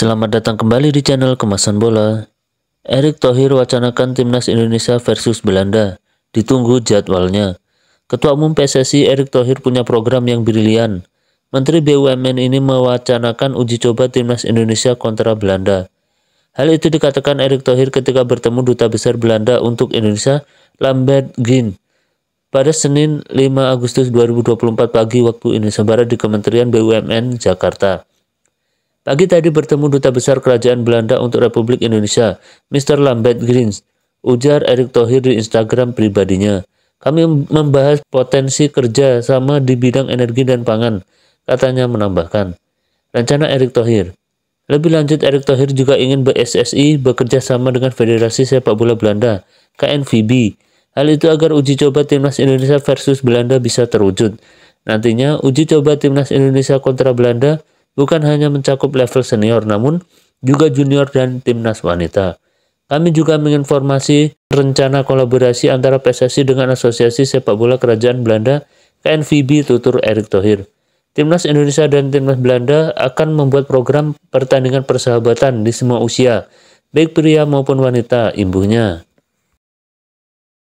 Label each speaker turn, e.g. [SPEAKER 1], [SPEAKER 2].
[SPEAKER 1] Selamat datang kembali di channel Kemasan Bola. Erick Thohir wacanakan timnas Indonesia versus Belanda. Ditunggu jadwalnya. Ketua Umum PSSI Erick Thohir punya program yang brilian. Menteri BUMN ini mewacanakan uji coba timnas Indonesia kontra Belanda. Hal itu dikatakan Erick Thohir ketika bertemu Duta Besar Belanda untuk Indonesia, Lambert Gin. Pada Senin 5 Agustus 2024 pagi waktu Indonesia Barat di Kementerian BUMN Jakarta. Pagi tadi bertemu Duta Besar Kerajaan Belanda untuk Republik Indonesia, Mr. Lambert Greens, ujar Erick Thohir di Instagram pribadinya. Kami membahas potensi kerja sama di bidang energi dan pangan, katanya menambahkan. Rencana Erick Thohir. Lebih lanjut, Erick Thohir juga ingin BSSI bekerja sama dengan Federasi Sepak Bola Belanda, KNVB. Hal itu agar uji coba timnas Indonesia versus Belanda bisa terwujud. Nantinya, uji coba timnas Indonesia kontra Belanda bukan hanya mencakup level senior namun juga junior dan timnas wanita. Kami juga menginformasi rencana kolaborasi antara PSSI dengan Asosiasi Sepak Bola Kerajaan Belanda KNVB tutur Erik Thohir. Timnas Indonesia dan Timnas Belanda akan membuat program pertandingan persahabatan di semua usia, baik pria maupun wanita, imbuhnya.